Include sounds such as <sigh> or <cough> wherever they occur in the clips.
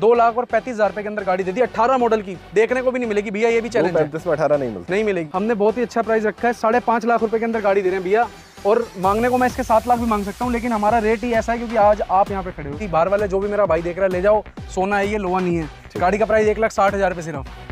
दो लाख और पैंतीस हजार के अंदर गाड़ी दे दी अठारह मॉडल की देखने को भी नहीं मिलेगी भैया ये भी चैलेंज पैंतीस में अठारह नहीं मिलेगी नहीं मिलेगी हमने बहुत ही अच्छा प्राइस रखा है साढ़े पांच लाख रुपए के अंदर गाड़ी दे रहे हैं भैया और मांगने को मैं इसके सात लाख भी मांग सकता हूँ लेकिन हमारा रेट ही ऐसा है क्योंकि आज आप यहाँ पे खड़े हो बाहर वाले जो भी मेरा भाई देख रहा है ले जाओ सोना है ये लोहा नहीं है गाड़ी का प्राइस एक लाख साठ हजार रुपए सिर्फ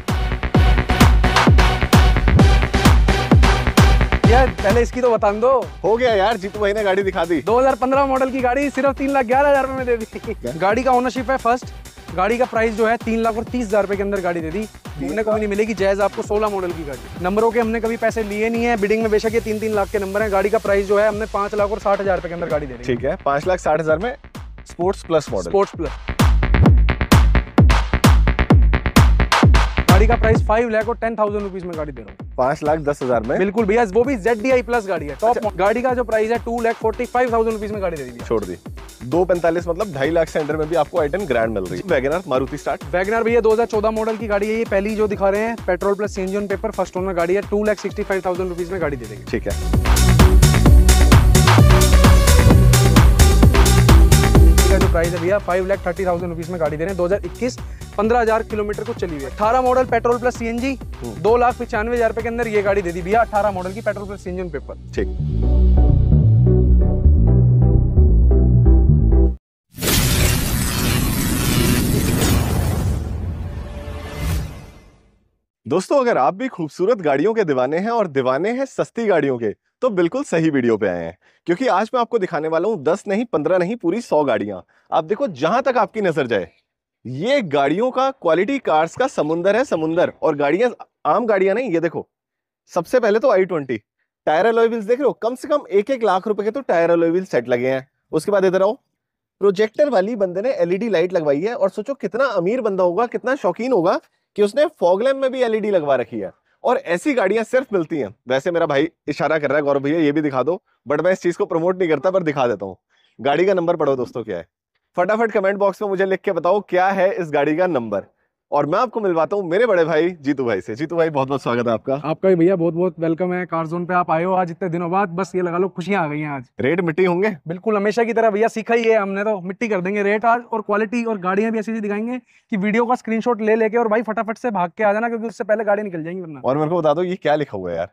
भैया पहले इसकी तो बता दो तो। हो गया यार जीतू भाई ने गाड़ी दिखा दी 2015 मॉडल की गाड़ी सिर्फ तीन लाख ग्यारह हजार में दे दी गाड़ी का ओनरशिप है फर्स्ट गाड़ी का प्राइस जो है तीन लाख और तीस हजार रुपए के अंदर गाड़ी दे दी हमने कभी नहीं मिलेगी जायज आपको सोलह मॉडल की गाड़ी नंबरों के हमने कभी पैसे लिए नहीं है बिडिंग में बेशक ये तीन तीन लाख के नंबर है गाड़ी का प्राइस जो है हमने पांच लाख और साठ हजार रुपए के अंदर गाड़ी दे दी ठीक है पांच लाख साठ हजार में sports plus model sports plus गाड़ी का प्राइस फाइव लाख और टेन थाउजेंड रुपीज में गाड़ी दे रहा हूँ पांच लाख दस हजार में बिल्कुल भैया वो भी जेड डी प्लस गाड़ी है टॉप अच्छा। गाड़ी का जो प्राइस है two lakh forty five thousand rupees में गाड़ी दे दी छोड़ दी दो पैंतालीस मतलब ढाई लाख से अंडर में भी आपको आइटम ग्रैंड मिल रही है वैगनर मारुति स्टार्ट वैगनर भैया दो हजार चौदह मॉडल की गाड़ी है ये पहली जो दिखा रहे हैं petrol plus CNG on paper first owner गाड़ी है two lakh sixty five thousand rupees में गाड़ी दे देगी ठीक है जो प्राइस है भैया five lakh thirty thousand rupees में गाड़ी दे रहे हैं दो हजार इक्कीस पंद्रह हजार किलोमीटर को चली हुई है अठारह मॉडल पेट्रोल प्लस सीएनजी हम्म। दो लाख पचानवे हजार रुपए के अंदर ये गाड़ी दे दी भैया अठारह मॉडल की पेट्रोल प्लस सीएनजी पेपर ठीक दोस्तों अगर आप भी खूबसूरत गाड़ियों के दीवाने हैं और दीवाने हैं सस्ती गाड़ियों के तो बिल्कुल सही वीडियो पे आए हैं क्योंकि आज मैं आपको दिखाने वाला हूँ दस नहीं पंद्रह नहीं पूरी सौ गाड़ियां आप देखो जहां तक आपकी नजर जाए ये गाड़ियों का क्वालिटी कार्स का समुंदर है समुंदर और गाड़ियां आम गाड़ियां नहीं ये देखो सबसे पहले तो आई ट्वेंटी टायर अलॉय देख रहे हो कम से कम एक एक लाख रुपए के तो टायर अलॉय सेट लगे हैं उसके बाद इधर आओ प्रोजेक्टर वाली बंदे ने एलईडी लाइट e लगवाई है और सोचो कितना अमीर बंदा होगा कितना शौकीन होगा कि उसने फॉगलैम में भी एलईडी e लगवा रखी है और ऐसी गाड़ियां सिर्फ मिलती हैं वैसे मेरा भाई इशारा कर रहा है गौरव भैया ये भी दिखा दो बट मैं इस चीज को प्रमोट नहीं करता पर दिखा देता हूँ गाड़ी का नंबर पढ़ो दोस्तों क्या है फटाफट कमेंट बॉक्स में मुझे लिख के बताओ क्या है इस गाड़ी का नंबर और मैं आपको मिलवाता हूँ मेरे बड़े भाई जीतू भाई से जीतू भाई बहुत बहुत स्वागत है आपका आपका भी भैया बहुत बहुत वेलकम है कार जोन पे आप आए हो आज इतने दिनों बाद बस ये लगा लो खुशियां आ गई हैं आज रेट मिट्टी होंगे बिल्कुल हमेशा की तरह भैया सीखा ही है हमने तो मिट्टी कर देंगे रेट आज और क्वालिटी और गाड़ियां भी ऐसी दिखाएंगे की वीडियो का स्क्रीन ले लेके और भाई फटाफट से भाग के आ जाना क्योंकि उससे पहले गाड़ी निकल जाएंगी वरना और मेरे को बता दो ये क्या लिखा हुआ है यार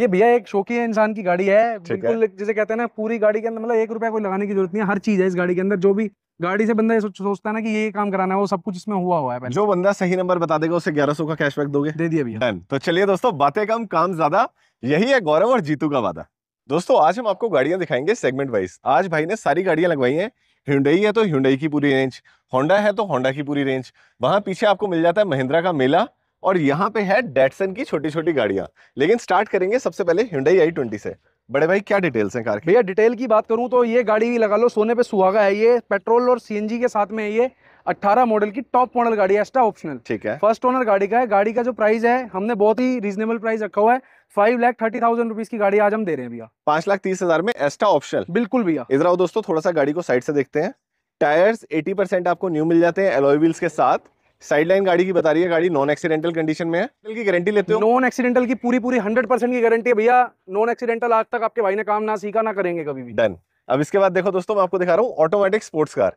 ये भैया एक शौकी इंसान की गाड़ी है बिल्कुल जिसे कहते हैं ना पूरी गाड़ी के अंदर मतलब एक रुपया कोई लगाने की जरूरत नहीं है हर चीज है इस गाड़ी के अंदर जो भी गाड़ी से बंदा ये सोच, सोचता है ना कि ये काम कराना है वो सब कुछ इसमें हुआ हुआ है जो बंदा सही नंबर बता देगा उसे 1100 का कैशबैक दोगे दे दिया भैया तो चलिए दोस्तों बातें कम काम ज्यादा यही है गौरव और जीतू का वादा दोस्तों आज हम आपको गाड़ियां दिखाएंगे सेगमेंट वाइज आज भाई ने सारी गाड़ियां लगवाई है हिंडई है तो हिंडई की पूरी रेंज होंडा है तो होंडा की पूरी रेंज वहां पीछे आपको मिल जाता है महिंद्रा का मेला और यहाँ पे है डेटसन की छोटी छोटी गाड़ियां लेकिन स्टार्ट करेंगे सबसे पहले हिंडई आई ट्वेंटी से बड़े भाई क्या डिटेल्स हैं कार की भैया डिटेल की बात करूं तो ये गाड़ी भी लगा लो सोने पे सुहागा है ये पेट्रोल और सीएनजी के साथ में है ये 18 मॉडल की टॉप मॉडल गाड़ी है एक्स्ट्रा ऑप्शनल ठीक है फर्स्ट ओनर गाड़ी का है गाड़ी का जो प्राइस है हमने बहुत ही रीजनेबल प्राइस रखा हुआ है five lakh thirty thousand rupees की गाड़ी आज हम दे रहे हैं भैया पांच लाख तीस हजार में एस्ट्रा ऑप्शन बिल्कुल भैया इधर आओ दोस्तों थोड़ा सा गाड़ी को साइड से देखते हैं टायर्स 80 परसेंट आपको न्यू मिल जाते हैं एलोई व्हील्स के साथ साइड लाइन गाड़ी की बता रही है गाड़ी नॉन एक्सीडेंटल कंडीशन में है की गारंटी लेते हो नॉन एक्सीडेंटल की पूरी पूरी हंड्रेड परसेंट की गारंटी है भैया नॉन एक्सीडेंटल आज तक आपके भाई ने काम ना सीखा ना करेंगे कभी भी डन अब इसके बाद देखो दोस्तों मैं आपको दिखा रहा हूँ ऑटोमेटिक स्पोर्ट्स कार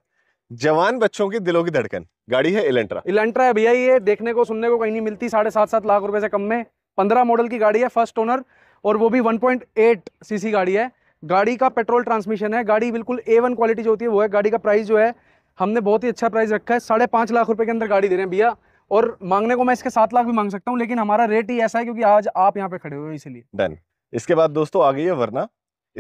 जवान बच्चों की दिलों की धड़कन गाड़ी है इलेंट्रा इलेंट्रा है भैया ये देखने को सुनने को कहीं नहीं मिलती साढ़े सात सात लाख रुपए से कम में पंद्रह मॉडल की गाड़ी है फर्स्ट ओनर और वो भी 1.8 सीसी गाड़ी है गाड़ी का पेट्रोल ट्रांसमिशन है गाड़ी बिल्कुल ए वन क्वालिटी जो होती है वो है गाड़ी का प्राइस जो है हमने बहुत ही अच्छा प्राइस रखा है साढ़े पाँच लाख रुपए के अंदर गाड़ी दे रहे हैं भैया और मांगने को मैं इसके सात लाख भी मांग सकता हूँ लेकिन हमारा रेट ही ऐसा है क्योंकि आज आप यहाँ पे खड़े हुए इसलिए डन इसके बाद दोस्तों आ गई है वरना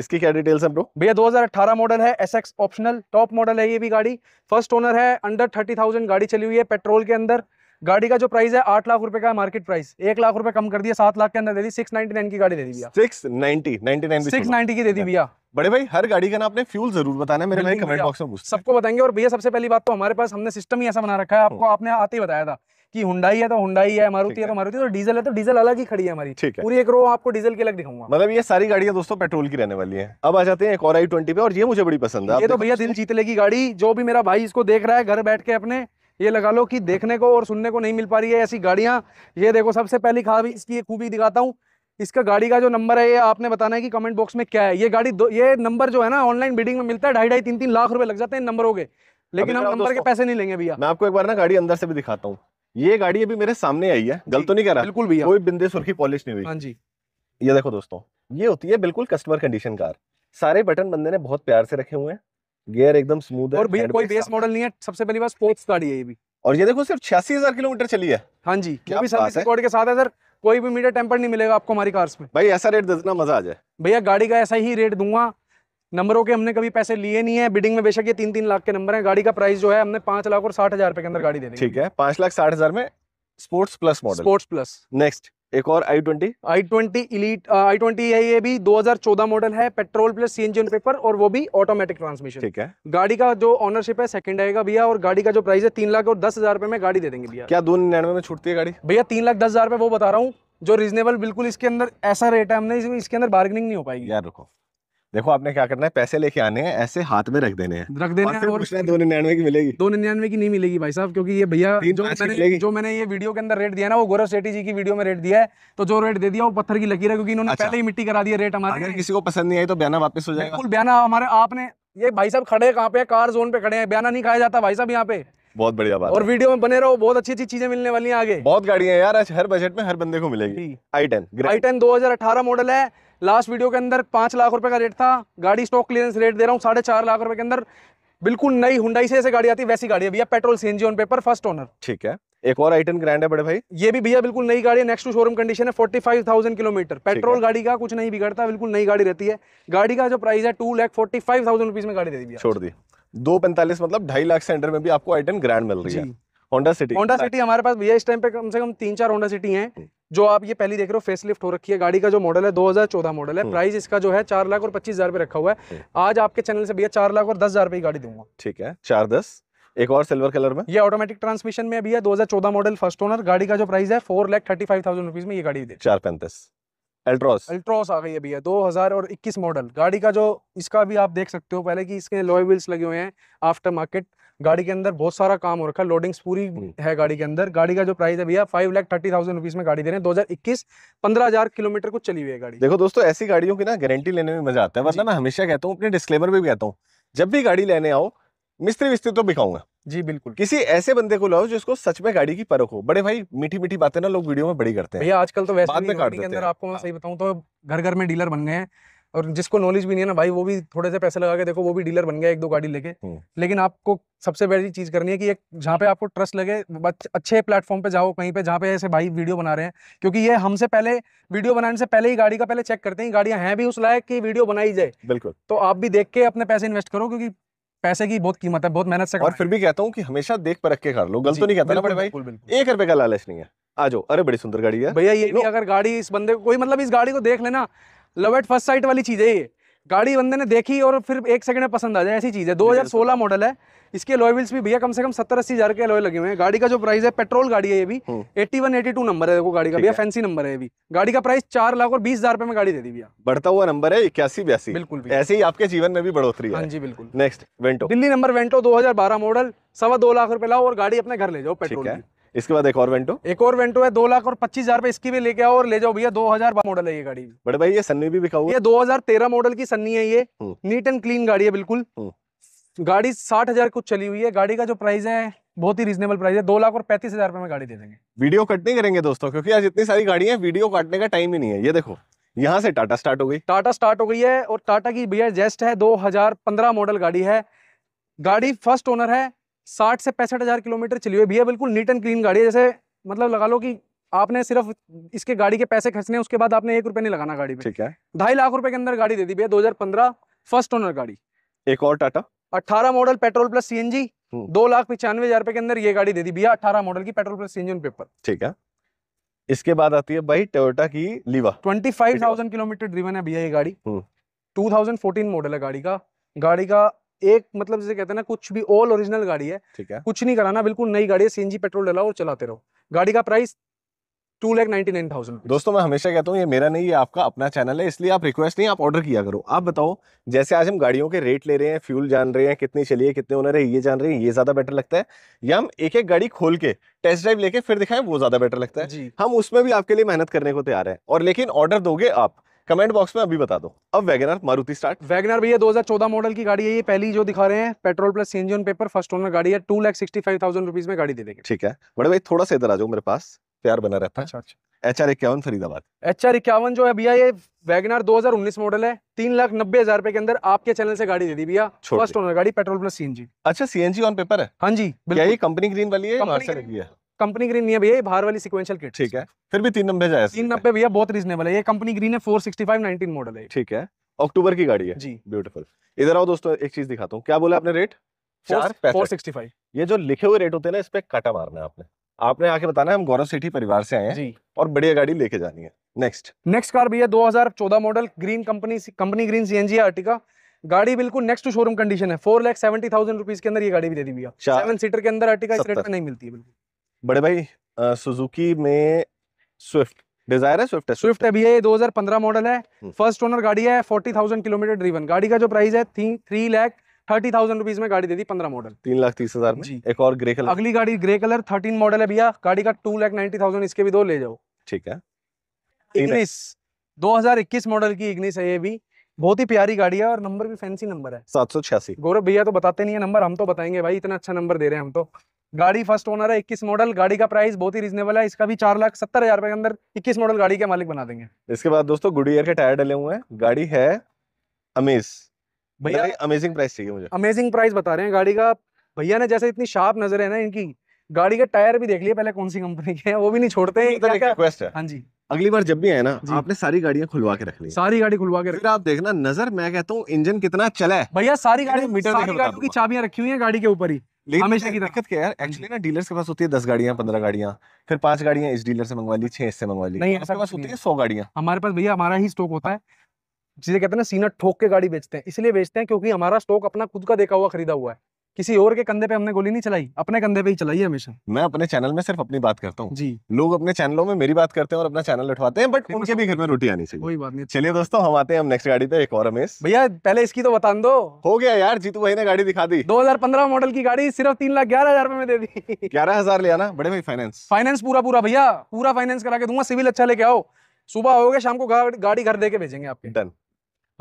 इसकी क्या डिटेल्स है ब्रो भैया 2018 मॉडल है S X optional top model है ये भी गाड़ी फर्स्ट ओनर है अंडर थर्टी थाउजेंड गाड़ी चली हुई है पेट्रोल के अंदर गाड़ी का जो प्राइस है आठ लाख रुपए का मार्केट प्राइस एक लाख रुपए कम कर दिया सात लाख के अंदर दे दी सिक्स नाइनटी नाइन की गाड़ी दे दी भैया six ninety ninety nine six ninety की दे दी भैया बड़े भाई हर गाड़ी का ना आपने फ्यूल जरूर बताना है मेरे भाई कमेंट बॉक्स में सबको बताएंगे और भैया सबसे पहली बात तो हमारे पास हमने सिस्टम ही ऐसा बना रखा है आपको हम्म। आपने आते ही बताया था कि हुंडाई है तो हुंडाई है मारुति है तो मारुति तो डीजल है तो डीजल तो अलग ही खड़ी है हमारी ठीक है पूरी एक रो आपको डीजल की अलग दिखाऊंगा मतलब ये सारी गाड़ियां दोस्तों पेट्रोल की रहने वाली है अब आ जाते हैं एक और आई ट्वेंटी पे और ये मुझे बड़ी पसंद है ये तो भैया दिल जीत की गाड़ी जो भी मेरा भाई इसको देख रहा है घर बैठ के अपने ये लगा लो कि देखने को और सुनने को नहीं मिल पा रही है ऐसी गाड़ियाँ ये देखो सबसे पहली खाबी इसकी खूबी दिखाता हूँ इसका गाड़ी का जो नंबर है ये आपने बताना है कि कमेंट बॉक्स में क्या है ये गाड़ी दो ये नंबर जो है ना ऑनलाइन बिडिंग में मिलता है ढाई ढाई तीन तीन लाख रुपए लग जाते हैं नंबरों के लेकिन हम नंबर के पैसे नहीं लेंगे भैया मैं आपको एक बार ना गाड़ी अंदर से भी दिखाता हूँ ये गाड़ी अभी मेरे सामने आई है गलत तो नहीं कह रहा बिल्कुल भैया कोई बिंदे सुर्खी पॉलिश नहीं हुई हाँ जी ये देखो दोस्तों ये होती है बिल्कुल कस्टमर कंडीशन कार सारे बटन बंदे ने बहुत प्यार से रखे हुए हैं गियर एकदम स्मूथ है और भैया कोई बेस मॉडल नहीं है सबसे पहली बात स्पोर्ट्स गाड़ी है ये भी और ये देखो सिर्फ छियासी हजार किलोमीटर चली है हाँ जी क्या भी सर्विस रिकॉर्ड के साथ है सर कोई भी मीडिया टेम्पर नहीं मिलेगा आपको हमारी कार्स में भाई ऐसा रेट देना मजा आ जाए भैया गाड़ी का ऐसा ही रेट दूंगा नंबरों के हमने कभी पैसे लिए नहीं है बिडिंग में बेशक ये तीन तीन लाख के नंबर है गाड़ी का प्राइस जो है हमने पांच लाख और साठ हजार के अंदर गाड़ी दे दी ठीक है पांच लाख साठ हजार में sports plus model sports plus next एक और I twenty I twenty elite I twenty है ये भी 2014 मॉडल है petrol plus CNG paper और वो भी ऑटोमेटिक ट्रांसमिशन ठीक है गाड़ी का जो ऑनरशिप है सेकंड आएगा भैया और गाड़ी का जो प्राइस है तीन लाख और दस हजार रुपए में गाड़ी दे देंगे भैया क्या दो निन्यानवे में छूटती है गाड़ी भैया तीन लाख दस हजार रुपए वो बता रहा हूँ जो रीजनेबल बिल्कुल इसके अंदर ऐसा रेट है हमने इसके अंदर बार्गेनिंग नहीं हो पाएगी यार रुको देखो आपने क्या करना है पैसे लेके आने हैं ऐसे हाथ में रख देने हैं रख देने हैं और दो निन्यानवे की मिलेगी दो निन्यानवे की नहीं मिलेगी भाई साहब क्योंकि ये भैया जो मैंने जो मैंने ये वीडियो के अंदर रेट दिया ना वो गौरव सेठी जी की वीडियो में रेट दिया है तो जो रेट दे दिया वो पत्थर की लकीर है क्योंकि इन्होंने अच्छा। पहले ही मिट्टी करा दिया रेट हमारे अगर किसी को पसंद नहीं आई तो बयाना वापस हो जाएगा बयाना हमारे आपने ये भाई साहब खड़े कहाँ पे कार जोन पे खड़े हैं बयाना नहीं खाया जाता भाई साहब यहाँ पे बहुत बढ़िया बात और वीडियो में बने रहो बहुत अच्छी अच्छी चीजें मिलने वाली हैं आगे बहुत गाड़ियां यार आज हर बजट में हर बंदे को मिलेगी आई टेन आई टेन दो मॉडल है लास्ट वीडियो के अंदर पाँच लाख रुपए का रेट था गाड़ी स्टॉक क्लियरेंस रेट दे रहा हूँ साढ़े चार लाख रुपए के अंदर बिल्कुल नई हुंडाई से ऐसे गाड़ी आती वैसी गाड़ी है भैया petrol CNG on paper first owner ठीक है एक और आइटम ग्रैंड है बड़े भाई ये भी भैया बिल्कुल नई गाड़ी है नेक्स्ट टू शोरूम कंडीशन है forty five thousand kilometre petrol गाड़ी का कुछ नहीं बिगड़ता बिल्कुल नई गाड़ी रहती है गाड़ी का जो प्राइस है two lakh forty five thousand rupees में गाड़ी दे दी छोड़ दी दो पैंतालीस मतलब ढाई लाख से अंडर में भी आपको आइटम ग्रैंड मिल रही है होंडा सिटी होंडा सिटी हमारे पास भैया इस टाइम पे कम से कम तीन चार होंडा सिटी है जो आप ये पहली देख रहे हो फेस लिफ्ट हो रखी है गाड़ी का जो मॉडल है 2014 मॉडल है प्राइस हम्म। इसका जो है चार लाख और पच्चीस हजार रखा हुआ है हम्म। आज आपके चैनल से भैया चार लाख और दस हजार की गाड़ी दूंगा ठीक है चार दस एक और सिल्वर कलर में ये ऑटोमेटिक ट्रांसमिशन में अभी है 2014 मॉडल फर्स्ट ओनर गाड़ी का जो प्राइस है four lakh thirty five thousand rupees में ये गाड़ी चार पैंतीस अल्ट्रॉस अल्ट्रॉस आ गई अभी है इक्कीस मॉडल गाड़ी का जो इसका भी आप देख सकते हो पहले की इसके लॉय व्हील्स लगे हुए हैं आफ्टर मार्केट गाड़ी के अंदर बहुत सारा काम हो रखा है लोडिंग्स पूरी हम्म। है गाड़ी के अंदर गाड़ी का जो प्राइस है भैया five lakh thirty thousand rupees में गाड़ी दे रहे हैं दो हजार इक्कीस पंद्रह हजार किलोमीटर कुछ चली हुई है गाड़ी देखो दोस्तों ऐसी गाड़ियों की ना गारंटी लेने में मजा आता है वरना मैं हमेशा कहता हूँ अपने डिस्क्लेमर में भी कहता हूँ जब भी गाड़ी लेने आओ मिस्त्री विस्त्री तो बिकाऊंगा जी बिल्कुल किसी ऐसे बंदे को लाओ जिसको सच में गाड़ी की परख हो बड़े भाई मीठी मीठी बातें ना लोग वीडियो में बड़ी करते हैं भैया आजकल तो वैसे बाद में काट देते हैं आपको मैं सही बताऊं तो घर घर में डीलर बन गए हैं और जिसको नॉलेज भी नहीं है ना भाई वो भी थोड़े से पैसे लगा के देखो वो भी डीलर बन गया एक दो गाड़ी लेके हम्म। लेकिन आपको सबसे बड़ी चीज़ करनी है कि एक जहाँ पे आपको ट्रस्ट लगे अच्छे प्लेटफॉर्म पे जाओ कहीं पे जहाँ पे ऐसे भाई वीडियो बना रहे हैं क्योंकि ये हमसे पहले वीडियो बनाने से पहले ही गाड़ी का पहले चेक करते हैं गाड़ियाँ हैं भी उस लायक की वीडियो बनाई जाए बिल्कुल तो आप भी देख के अपने पैसे इन्वेस्ट करो क्योंकि पैसे की बहुत कीमत है बहुत मेहनत से और फिर भी कहता हूँ कि हमेशा देख रख के कर लो गलत तो नहीं कहता ना बड़े भाई एक रुपए का लालच नहीं है आ जाओ अरे बड़ी सुंदर गाड़ी है भैया ये अगर गाड़ी इस बंदे को कोई मतलब इस गाड़ी को देख लेना लव एट फर्स्ट साइट वाली चीज़ है ये गाड़ी बंदे ने देखी और फिर एक सेकंड में पसंद आ जाए ऐसी चीज़ है 2016 मॉडल है इसके लॉय व्हील्स भी भैया कम से कम सत्तर अस्सी हज़ार के लॉय लगे हुए हैं गाड़ी का जो प्राइस है पेट्रोल गाड़ी है ये भी eighty one eighty two number है देखो गाड़ी का भैया फैंसी नंबर है ये भी गाड़ी का प्राइस चार लाख और बीस हज़ार रुपये में गाड़ी दे दी भैया बढ़ता हुआ नंबर है इक्यासी बयासी बिल्कुल ऐसे ही आपके जीवन में भी बढ़ोतरी हाँ जी बिल्कुल next Vento Delhi number Vento दो मॉडल सवा दो लाख रुपये लाओ और गाड़ी अपने घर ले जाओ पेट्रोल इसके बाद एक और वेंटो एक और वेंटो है दो लाख और पच्चीस हजार इसकी भी लेके आओ और ले जाओ भैया दो हजार मॉडल है ये गाड़ी बड़े भाई ये सन्नी भी बिका ये दो हजार तेरह मॉडल की सन्नी है ये नीट एंड क्लीन गाड़ी है बिल्कुल हम्म। गाड़ी साठ हजार कुछ चली हुई है गाड़ी का जो प्राइस है बहुत ही रीजनेबल प्राइस है दो लाख और पैंतीस हजार रुपए में गाड़ी दे देंगे वीडियो कट नहीं करेंगे दोस्तों क्योंकि आज इतनी सारी गाड़ी है वीडियो काटने का टाइम ही नहीं है ये देखो यहाँ से टाटा स्टार्ट हो गई टाटा स्टार्ट हो गई है और टाटा की भैया जेस्ट है दो मॉडल गाड़ी है गाड़ी फर्स्ट ओनर है साठ से पैंसठ हज़ार किलोमीटर चली हुई भैया बिल्कुल नीट एंड क्लीन गाड़ी है जैसे मतलब लगा लो कि आपने सिर्फ इसके गाड़ी के पैसे खर्चने उसके बाद आपने एक रुपये नहीं लगाना गाड़ी पे ठीक है ढाई लाख रुपए के अंदर गाड़ी दे दी भैया दो फर्स्ट ओनर गाड़ी एक और टाटा अट्ठारह मॉडल पेट्रोल प्लस सीएनजी दो लाख पचानवे हजार रुपए के अंदर ये गाड़ी दे दी भैया अठारह मॉडल की पेट्रोल प्लस इंजन पेपर ठीक है इसके बाद आती है भाई टोयोटा की Liva twenty five thousand kilometre driven है भैया ये गाड़ी टू थाउजेंड फोर्टीन मॉडल है गाड़ी का गाड़ी का एक मतलब जैसे कहते हैं ना कुछ भी ऑल ओरिजिनल गाड़ी है ठीक है कुछ नहीं कराना बिल्कुल नई गाड़ी है सीएनजी पेट्रोल डलाओ और चलाते रहो गाड़ी का price two lakh ninety nine thousand दोस्तों मैं हमेशा कहता हूँ ये मेरा नहीं ये आपका अपना चैनल है इसलिए आप रिक्वेस्ट नहीं आप ऑर्डर किया करो आप बताओ जैसे आज हम गाड़ियों के रेट ले रहे हैं फ्यूल जान रहे हैं कितनी चली है कितने होने रहे ये जान रहे हैं ये ज्यादा बेटर लगता है या हम एक एक गाड़ी खोल के टेस्ट ड्राइव लेके फिर दिखाएं वो ज्यादा बेटर लगता है हम उसमें भी आपके लिए मेहनत करने को तैयार है और लेकिन ऑर्डर दोगे आप कमेंट बॉक्स में अभी बता दो अब वैगनर मारुति स्टार्ट वैगनर भैया दो 2014 मॉडल की गाड़ी है ये पहली जो दिखा रहे हैं petrol plus C on paper first owner गाड़ी है two lakh sixty five thousand rupees में गाड़ी दे देंगे ठीक है बड़े भाई थोड़ा सा इधर आ जाओ मेरे पास प्यार बना रहता है अच्छा अच्छा एच आर इक्यावन फरीदाबाद एच आर इक्यावन जो है भैया ये वैगनार 2019 मॉडल है तीन लाख नब्बे हजार रुपए के अंदर आपके चैनल से गाड़ी दे दी भैया फर्स्ट ओनर गाड़ी पेट्रोल प्लस सीएनजी अच्छा सीएनजी ऑन पेपर है हाँ जी क्या ये कंपनी ग्रीन वाली है है कंपनी ग्रीन नहीं है भैया बाहर वाली सिक्वेंशियल किट ठीक है फिर भी तीन नब्बे जाए तीन नब्बे भैया बहुत रीजनेबल है ये कंपनी ग्रीन है फोर सिक्सटी मॉडल है ठीक है अक्टूबर की गाड़ी है जी ब्यूटीफुल इधर आओ दोस्तों एक चीज दिखाता हूँ क्या बोला आपने रेट चार फोर सिक्सटी फाइव ये जो लिखे हुए रेट होते हैं ना इस पे काटा मारना है आपने आपने आके बताना है हम गौरव सेठी परिवार से आए हैं और बढ़िया गाड़ी लेके जानी है नेक्स्ट नेक्स्ट कार भैया 2014 model green company company green C CNG Ertiga गाड़ी बिल्कुल नेक्स्ट टू शोरूम कंडीशन है four lakh seventy thousand rupees के अंदर ये गाड़ी भी दे दी भैया सेवन सीटर के अंदर आर्टिका इस रेट में नहीं मिलती है बिल्कुल बड़े भाई सुजुकी में स्विफ्ट डिजायर है स्विफ्ट है स्विफ्ट अभी है ये 2015 मॉडल है फर्स्ट हम्म। ओनर गाड़ी है 40,000 किलोमीटर ड्रीवन गाड़ी का जो प्राइस है थी three lakh thirty thousand rupees में गाड़ी दे दी पंद्रह मॉडल तीन लाख तीस हजार में एक और ग्रे कलर अगली गाड़ी ग्रे कलर थर्टीन मॉडल है भैया गाड़ी का टू लाख नाइन्टी थाउजेंड इसके भी दो ले जाओ ठीक है इग्निस दो हजार इक्कीस मॉडल की इग्निस है ये भी बहुत ही प्यारी गाड़ी है और नंबर भी फैंसी नंबर है सात सौ छियासी गौरव भैया तो बताते नहीं है नंबर हम तो बताएंगे भाई इतना अच्छा नंबर दे रहे हैं हम तो गाड़ी फर्स्ट ओनर है इक्कीस मॉडल गाड़ी का प्राइस बहुत ही रीजनेबल है इसका भी चार लाख सत्तर हजार के अंदर इक्कीस मॉडल गाड़ी के मालिक बना देंगे इसके बाद दोस्तों गुडियर के टायर डले हुए हैं गाड़ी है अमेज भैया अमेजिंग मतलब प्राइस चाहिए मुझे अमेजिंग प्राइस बता रहे हैं गाड़ी का भैया ने जैसे इतनी शार्प नजर है ना इनकी गाड़ी का टायर भी देख लिया पहले कौन सी कंपनी के वो भी नहीं छोड़ते हैं रिक्वेस्ट तो है हाँ जी अगली बार जब भी है ना आपने सारी गाड़ियां खुलवा के रख ली सारी गाड़ी खुलवा के फिर आप देखना नजर मैं कहता हूँ इंजन कितना चला है भैया सारी गाड़ी मीटर की चाबियां रखी हुई है गाड़ी के ऊपर ही लेकिन हमेशा की दिक्कत क्या है एक्चुअली हाँ ना डीलर्स के पास होती है दस गाड़ियाँ पंद्रह गाड़ियाँ फिर पांच गाड़िया इस डीलर से मंगवा ली छह इससे मंगवा ली नहीं ऐसा पास होती है सौ गाड़ियाँ हमारे पास भैया हमारा ही स्टॉक होता है जिसे कहते हैं ना सीना ठोक के गाड़ी बेचते हैं इसलिए बेचते हैं क्योंकि हमारा स्टॉक अपना खुद का देखा हुआ खरीदा हुआ है किसी और के कंधे पे हमने गोली नहीं चलाई अपने कंधे पे ही चलाई है हमेशा मैं अपने चैनल में सिर्फ अपनी बात करता हूँ जी लोग अपने चैनलों में मेरी बात करते हैं और अपना चैनल उठवाते हैं बट उनके भी घर में रोटी आनी चाहिए कोई बात नहीं चलिए दोस्तों हम आते हैं हम नेक्स्ट गाड़ी पे एक और हमेश भैया पहले इसकी तो बता दो हो गया यार जीतू भाई ने गाड़ी दिखा दी दो मॉडल की गाड़ी सिर्फ तीन लाख ग्यारह हजार में दे दी ग्यारह हजार ले आना बड़े भाई फाइनेंस फाइनेंस पूरा पूरा भैया पूरा फाइनेंस करा के दूंगा सिविल अच्छा लेके आओ सुबह आओगे शाम को गाड़ी घर दे के भेजेंगे आपके डन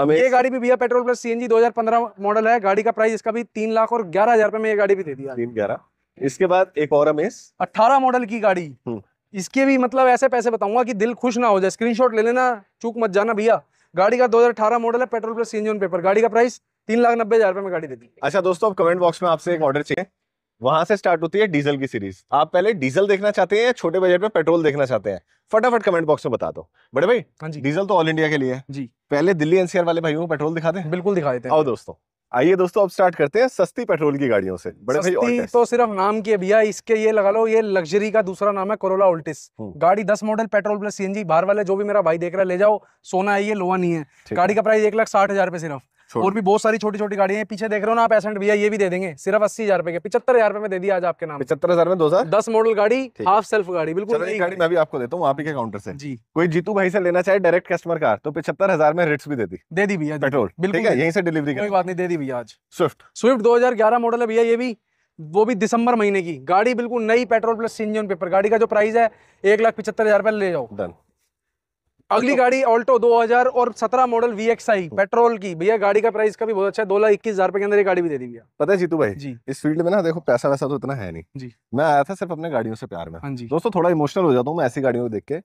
हमें ये गाड़ी भी भैया पेट्रोल प्लस सीएनजी 2015 मॉडल है गाड़ी का प्राइस इसका भी तीन लाख और ग्यारह हजार रुपए में ये गाड़ी भी दे दिया तीन ग्यारह इसके बाद एक और अमेज अट्ठारह मॉडल की गाड़ी हम्म। इसके भी मतलब ऐसे पैसे बताऊंगा कि दिल खुश ना हो जाए स्क्रीनशॉट ले लेना चूक मत जाना भैया गाड़ी का दो मॉडल है petrol plus CNG on paper गाड़ी का प्राइस तीन लाख नब्बे हजार रुपए में गाड़ी दे दी अच्छा दोस्तों कमेंट बॉक्स में आपसे एक ऑर्डर चाहिए वहां से स्टार्ट होती है डीजल की सीरीज आप पहले डीजल देखना चाहते हैं या छोटे बजट में पेट्रोल देखना चाहते हैं फटाफट कमेंट बॉक्स में बता दो बड़े भाई हाँ जी डीजल तो ऑल इंडिया के लिए है जी पहले दिल्ली एनसीआर वाले भाइयों को पेट्रोल दिखा दे बिल्कुल दिखा देते हैं दोस्तों आइए दोस्तों अब स्टार्ट करते हैं सस्ती पेट्रोल की गाड़ियों से बड़े सस्ती तो सिर्फ नाम की भैया इसके ये लगा लो ये लग्जरी का दूसरा नाम है कोरोला उल्टिस हम्म। गाड़ी दस मॉडल पेट्रोल प्लस सीएनजी बाहर वाले जो भी मेरा भाई देख रहा है ले जाओ सोना है ये लोहा नहीं है गाड़ी का प्राइस एक लाख साठ हजार रुपए सिर्फ और भी बहुत सारी छोटी छोटी गाड़ियां पीछे देख रहे हो ना आप एसेंट भैया ये भी दे देंगे सिर्फ अस्सी हजार रुपए के पचहत्तर हजार रुपए में दे दिया आज आपके नाम पचहत्तर हजार में दो हजार दस मॉडल गाड़ी हाफ सेल्फ गाड़ी बिल्कुल गाड़ी मैं भी आपको देता हूँ आप ही के काउंटर से जी कोई जीतू भाई से लेना चाहे डायरेक्ट कस्टमर कार तो पचहत्तर हजार में रेट्स भी दे दी दे दी भैया पेट्रोल बिल्कुल यहीं से डिलीवरी कोई बात नहीं दे दी भैया आज स्विफ्ट स्विफ्ट दो मॉडल है भैया ये भी वो भी दिसंबर महीने की गाड़ी बिल्कुल नई पेट्रोल प्लस इंजन पेपर गाड़ी का जो प्राइस है एक लाख पिछहत्तर हजार रुपये ले जाओ डन अगली तो- गाड़ी ऑल्टो 2000 और 17 model V X I petrol की भैया गाड़ी का प्राइस का भी बहुत अच्छा है दो लाख इक्कीस हजार के अंदर ये गाड़ी भी दे दी भैया पता है जीतू भाई जी इस फील्ड में ना देखो पैसा वैसा तो इतना है नहीं जी मैं आया था सिर्फ अपने गाड़ियों से प्यार में हाँ दोस्तों थोड़ा इमोशनल हो जाता हूँ मैं ऐसी गाड़ियों को देख के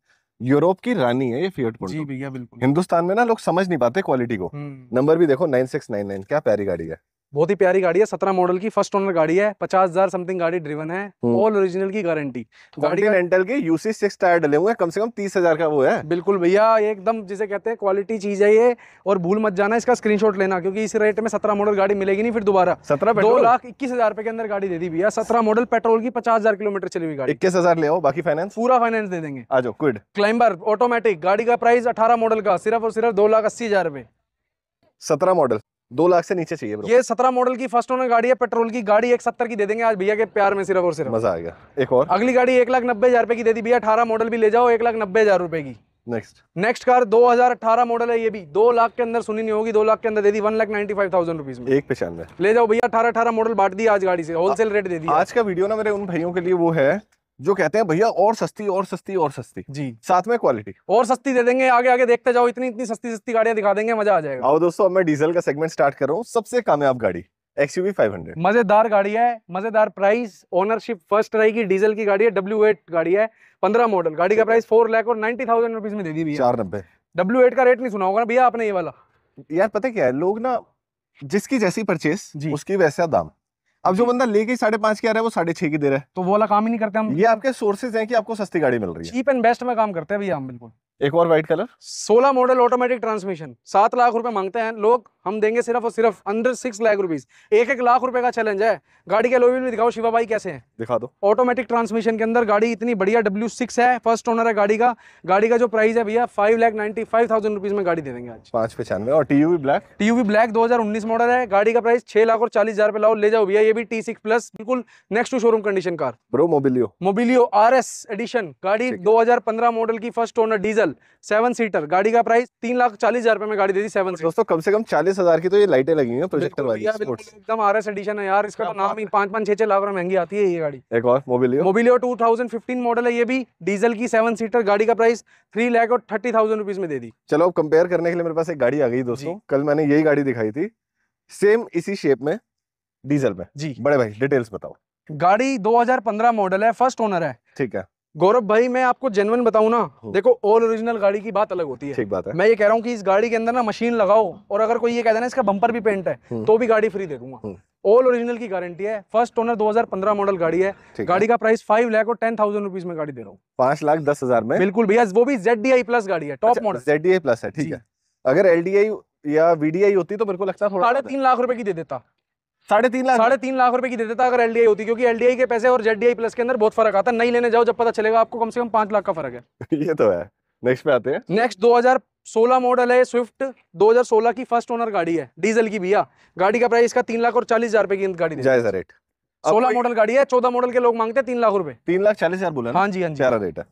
यूरोप की रानी है ये फियट जी भैया बिल्कुल हिंदुस्तान में ना लोग समझ नहीं पाते क्वालिटी को नंबर हम्म। भी देखो नाइन सिक्स नाइन नाइन क्या प्यारी गाड़ी है बहुत ही प्यारी गाड़ी है सत्रह मॉडल की फर्स्ट ओनर गाड़ी है पचास हजार समथिंग गाड़ी ड्रिवन है ऑल हम्म। ओरिजिनल की गारंटी तो गाड़ी रेंटल के यूसी सिक्स टायर डले हुए कम से कम तीस हजार का वो है बिल्कुल भैया एकदम जिसे कहते हैं क्वालिटी चीज है ये और भूल मत जाना इसका स्क्रीनशॉट लेना क्योंकि इस रेट में सत्रह मॉडल गाड़ी मिलेगी नहीं फिर दोबारा सत्रह दो लाख इक्कीस हजार रुपए के अंदर गाड़ी दे दी भैया सत्रह मॉडल पेट्रोल की पचास हजार किलोमीटर चली हुई गाड़ी इक्कीस हजार ले आओ बाकी फाइनेंस पूरा फाइनेंस दे देंगे आज क्विड क्लाइंबर ऑटोमेटिक गाड़ी का प्राइस अठारह मॉडल का सिर्फ और सिर्फ दो लाख अस्सी हजार रुपए सत्रह मॉडल दो लाख से नीचे चाहिए ये सत्रह मॉडल की फर्स्ट ओनर गाड़ी है पेट्रोल की गाड़ी एक सत्तर की दे देंगे आज भैया के प्यार में सिर्फ और सिर्फ मजा गया एक और अगली गाड़ी एक लाख नब्बे हजार रुपए की दे दी भैया अठारह मॉडल भी ले जाओ एक लाख नब्बे हजार रुपए की नेक्स्ट नेक्स्ट कार 2018 मॉडल है ये भी दो लाख के अंदर सुनी नहीं होगी दो लाख के अंदर दे दी one lakh ninety five thousand rupees में एक में ले जाओ भैया अठारह अठारह मॉडल बांट दी आज गाड़ी से होलसेल रेट दे दी आज का वीडियो ना मेरे उन भाइयों के लिए वो है जो कहते हैं भैया और सस्ती और सस्ती और सस्ती जी साथ में क्वालिटी और सस्ती दे देंगे आगे आगे देखते जाओ इतनी इतनी सस्ती सस्ती गाड़ियां दिखा देंगे मजा आ जाएगा आओ दोस्तों अब मैं डीजल का सेगमेंट स्टार्ट कर रहा हूँ सबसे कामयाब गाड़ी एक्सयूवी 500 मजेदार गाड़ी है मजेदार प्राइस ओनरशिप फर्स्ट रहेगी डीजल की गाड़ी है डब्ल्यू एट गाड़ी है पंद्रह मॉडल गाड़ी का प्राइस फोर लाख और नाइनटी थाउजेंड रुपीज में दे दी चार नब्बे डब्ल्यू एट का रेट नहीं सुना होगा भैया आपने ये वाला यार पता क्या है लोग ना जिसकी जैसी परचेस उसकी वैसा दाम अब जो बंदा लेके साढ़े पांच की आ रहा है वो साढ़े छह की दे रहा है तो वो वाला काम ही नहीं करते हम ये आपके सोर्सेज हैं कि आपको सस्ती गाड़ी मिल रही है चीप एंड बेस्ट में काम करते हैं भैया हम बिल्कुल एक और white colour 16 model automatic transmission सात लाख रुपए मांगते हैं लोग हम देंगे सिर्फ और सिर्फ अंडर सिक्स लाख रुपीज एक एक लाख रुपए का चैलेंज है गाड़ी के लोवी भी दिखाओ शिवा भाई कैसे हैं दिखा दो ऑटोमेटिक ट्रांसमिशन के अंदर गाड़ी इतनी बढ़िया डब्ल्यू सिक्स है फर्स्ट ओनर है गाड़ी का गाड़ी का जो प्राइस है भैया five lakh ninety five thousand rupees में गाड़ी दे देंगे आज पांच पचानवे और T U black T U black दो हजार उन्नीस मॉडल है गाड़ी का प्राइस छह लाख और चालीस हजार रुपए लाओ ले जाओ भैया ये भी टी सिक्स प्लस बिल्कुल next to showroom condition car bro Mobilio Mobilio R S edition गाड़ी दो हजार पंद्रह मॉडल की first owner diesel diesel seven seater गाड़ी का प्राइस तीन लाख चालीस हजार रुपए में गाड़ी दे दी सेवन दोस्तों कम से कम चालीस हजार की तो ये लाइटें लगी हुई प्रोजेक्टर वाली एकदम आर एस एडिशन है यार इसका तो नाम ही पांच पांच छह छह लाख रुपए महंगी आती है ये गाड़ी एक और मोबिलियो मोबिलियो टू मॉडल है ये भी डीजल की सेवन सीटर गाड़ी का प्राइस थ्री लाख और थर्टी थाउजेंड में दे दी चलो अब कंपेयर करने के लिए मेरे पास एक गाड़ी आ गई दोस्तों कल मैंने यही गाड़ी दिखाई थी सेम इसी शेप में डीजल में जी बड़े भाई डिटेल्स बताओ गाड़ी 2015 मॉडल है फर्स्ट ओनर है ठीक है गौरव भाई मैं आपको जेनवन बताऊ ना हम्म। देखो ऑल ओरिजिनल गाड़ी की बात अलग होती है ठीक बात है मैं ये कह रहा हूँ कि इस गाड़ी के अंदर ना मशीन लगाओ और अगर कोई ये कह देना इसका बंपर भी पेंट है हम्म। तो भी गाड़ी फ्री दे दूंगा ऑल हम्म। ओरिजिनल की गारंटी है फर्स्ट ओनर 2015 मॉडल गाड़ी है गाड़ी का प्राइस फाइव लाख और टेन थाउजेंड रुपीज में गाड़ी दे रहा हूँ पांच लाख दस हजार में बिल्कुल भैया वो भी जेड डी आई प्लस गाड़ी है top model Z D I plus है ठीक है अगर एल डी आई या वीडीआई होती तो मेरे को लगता है साढ़े तीन लाख रुपए की दे देता साढ़े तीन लाख साढ़े तीन लाख रुपए की दे देता अगर एलडीआई होती क्योंकि एलडीआई के पैसे और जेडीआई प्लस के अंदर बहुत फर्क आता नहीं लेने जाओ जब पता चलेगा आपको कम से कम पांच लाख का फर्क है <laughs> ये तो है नेक्स्ट पे आते हैं नेक्स्ट 2016 मॉडल है स्विफ्ट 2016 की फर्स्ट ओनर गाड़ी है डीजल की भैया गाड़ी का प्राइस इसका तीन लाख और चालीस हजार रुपए की गाड़ी जायजा रेट सोलह मॉडल गाड़ी है चौदह मॉडल के लोग मांगते हैं तीन लाख रुपए तीन लाख चालीस हजार बोला हाँ जी हाँ जी रेट है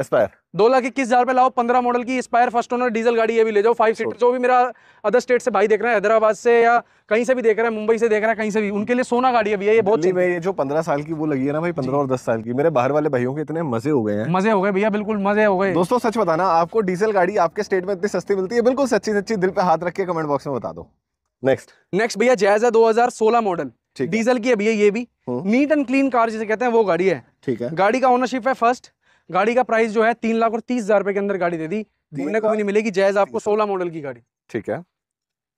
एस्पायर दो लाख इक्कीस हजार लाओ पंद्रह मॉडल की स्पायर फर्स्ट ओनर डीजल गाड़ी ये भी ले जाओ फाइव सीटर जो भी मेरा अदर स्टेट से भाई देख रहे हैं हैदराबाद से या कहीं से भी देख रहे हैं मुंबई से देख रहे हैं कहीं से भी उनके लिए सोना गाड़ी है ये बहुत ये जो पंद्रह साल की वो लगी है ना भाई पंद्रह और दस साल की मेरे बाहर वाले भाइयों के इतने मजे हो गए हैं मजे हो गए भैया बिल्कुल मजे हो गए दोस्तों सच बताना आपको डीजल गाड़ी आपके स्टेट में इतनी सस्ती मिलती है बिल्कुल सच्ची सच्ची दिल पे हाथ रख के कमेंट बॉक्स में बता दो नेक्स्ट नेक्स्ट भैया जायज है दो मॉडल डीजल की अभी भैया ये भी नीट एंड क्लीन कार जिसे कहते हैं वो गाड़ी है ठीक है गाड़ी का ओनरशिप है फर्स्ट गाड़ी का प्राइस जो है तीन लाख और तीस हजार रुपए के अंदर गाड़ी दे दी घूमने को भी नहीं मिलेगी जैज आपको सोलह मॉडल की गाड़ी ठीक है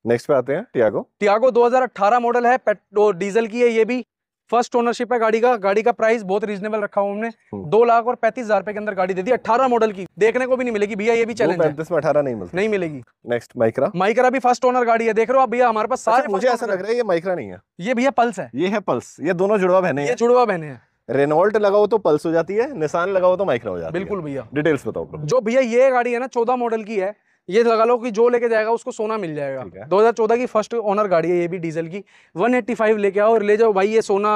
नेक्स्ट पे आते हैं टियागो टियागो 2018 मॉडल है पेट्रोल डीजल की है ये भी फर्स्ट ओनरशिप है गाड़ी का गाड़ी का प्राइस बहुत रीजनेबल रखा हुआ हमने हम्म। दो लाख और पैंतीस हजार रुपए के अंदर गाड़ी दे दी अठारह मॉडल की देखने को भी नहीं मिलेगी भैया ये भी चैलेंज पैंतीस में अठारह नहीं मिलती नहीं मिलेगी नेक्स्ट माइक्रा माइक्रा भी फर्स्ट ओनर गाड़ी है देख रहे हो आप भैया हमारे पास अच्छा, सारे मुझे ऐसा लग रहा है ये माइक्रा नहीं है ये भैया पल्स है ये है पल्स ये दोनों जुड़वा बहने जुड़वा बहने हैं रेनोल्ट लगाओ तो पल्स हो जाती है निशान लगाओ तो माइक्रा हो जाती है बिल्कुल भैया डिटेल्स बताओ जो भैया ये गाड़ी है ना चौदह मॉडल की है ये लगा लो कि जो लेके जाएगा उसको सोना मिल जाएगा 2014 की फर्स्ट ओनर गाड़ी है ये भी डीजल की 185 लेके आओ और ले जाओ भाई ये सोना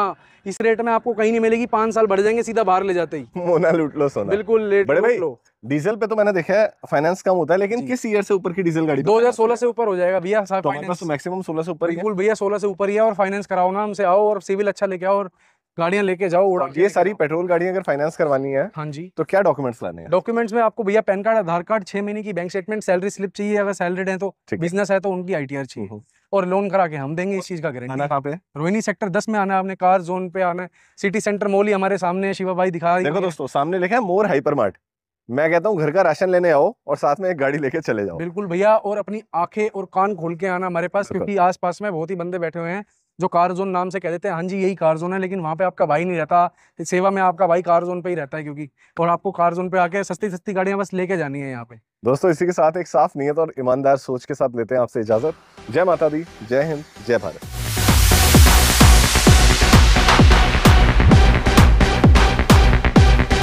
इस रेट में आपको कहीं नहीं मिलेगी पांच साल बढ़ जाएंगे सीधा बाहर ले जाते ही मोना लूट लो सोना बिल्कुल लेट बड़े भाई लो डीजल पे तो मैंने देखा है फाइनेंस कम होता है लेकिन किस ईयर से ऊपर की डीजल गाड़ी तो दो हजार सोलह से ऊपर हो जाएगा भैया तो मैक्सिमम तो सोलह से ऊपर बिल्कुल भैया सोलह से ऊपर ही है और फाइनेंस कराओ ना हमसे आओ और सिविल अच्छा लेके आओ और गाड़ियां लेके जाओ और ये सारी पेट्रोल गाड़ियां अगर फाइनेंस करवानी है हाँ जी तो क्या डॉक्यूमेंट्स लाने हैं डॉक्यूमेंट्स में आपको भैया पैन कार्ड आधार कार्ड छह महीने की बैंक स्टेटमेंट सैलरी स्लिप चाहिए अगर सैलरीड तो है तो बिजनेस है तो उनकी आई चाहिए हम्म, हम्म। और लोन करा के हम देंगे इस चीज का गारंटी कहाँ पे रोहिणी सेक्टर दस में आना आपने कार जोन पे आना है सिटी सेंटर मॉल ही हमारे सामने शिवा भाई दिखा देखो दोस्तों सामने लिखा है मोर हाइपर मार्ट मैं कहता हूँ घर का राशन लेने आओ और साथ में एक गाड़ी लेके चले जाओ बिल्कुल भैया और अपनी आंखें और कान खोल के आना हमारे पास क्योंकि आसपास में बहुत ही बंदे बैठे हुए हैं जो कार जोन नाम से कह देते हैं हाँ जी यही कार जोन है लेकिन वहाँ पे आपका भाई नहीं रहता तो सेवा में आपका भाई कार जोन पे ही रहता है क्योंकि और आपको कार जोन पे आके सस्ती सस्ती गाड़ियाँ बस लेके जानी है यहाँ पे दोस्तों इसी के साथ एक साफ नियत और ईमानदार सोच के साथ लेते हैं आपसे इजाजत जय माता दी जय हिंद जय भारत